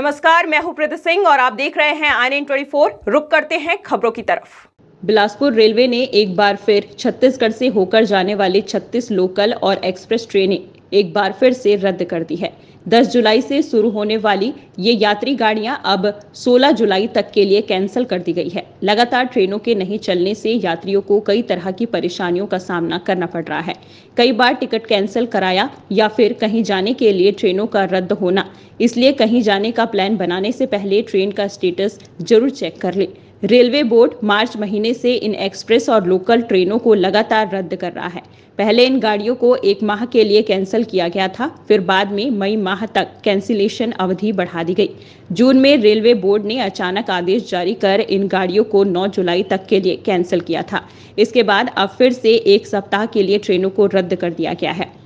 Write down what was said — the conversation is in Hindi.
नमस्कार मैं हूं प्रदीप सिंह और आप देख रहे हैं आई एन रुक करते हैं खबरों की तरफ बिलासपुर रेलवे ने एक बार फिर छत्तीसगढ़ से होकर जाने वाली 36 लोकल और एक्सप्रेस ट्रेनें एक बार फिर से रद्द कर दी है 10 जुलाई से शुरू होने वाली ये यात्री गाड़ियां अब 16 जुलाई तक के लिए कैंसिल कर दी गई है लगातार ट्रेनों के नहीं चलने से यात्रियों को कई तरह की परेशानियों का सामना करना पड़ रहा है कई बार टिकट कैंसिल कराया या फिर कहीं जाने के लिए ट्रेनों का रद्द होना इसलिए कहीं जाने का प्लान बनाने से पहले ट्रेन का स्टेटस जरूर चेक कर ले रेलवे बोर्ड मार्च महीने से इन एक्सप्रेस और लोकल ट्रेनों को लगातार रद्द कर रहा है पहले इन गाड़ियों को एक माह के लिए कैंसिल किया गया था फिर बाद में मई माह तक कैंसिलेशन अवधि बढ़ा दी गई जून में रेलवे बोर्ड ने अचानक आदेश जारी कर इन गाड़ियों को 9 जुलाई तक के लिए कैंसिल किया था इसके बाद अब फिर से एक सप्ताह के लिए ट्रेनों को रद्द कर दिया गया है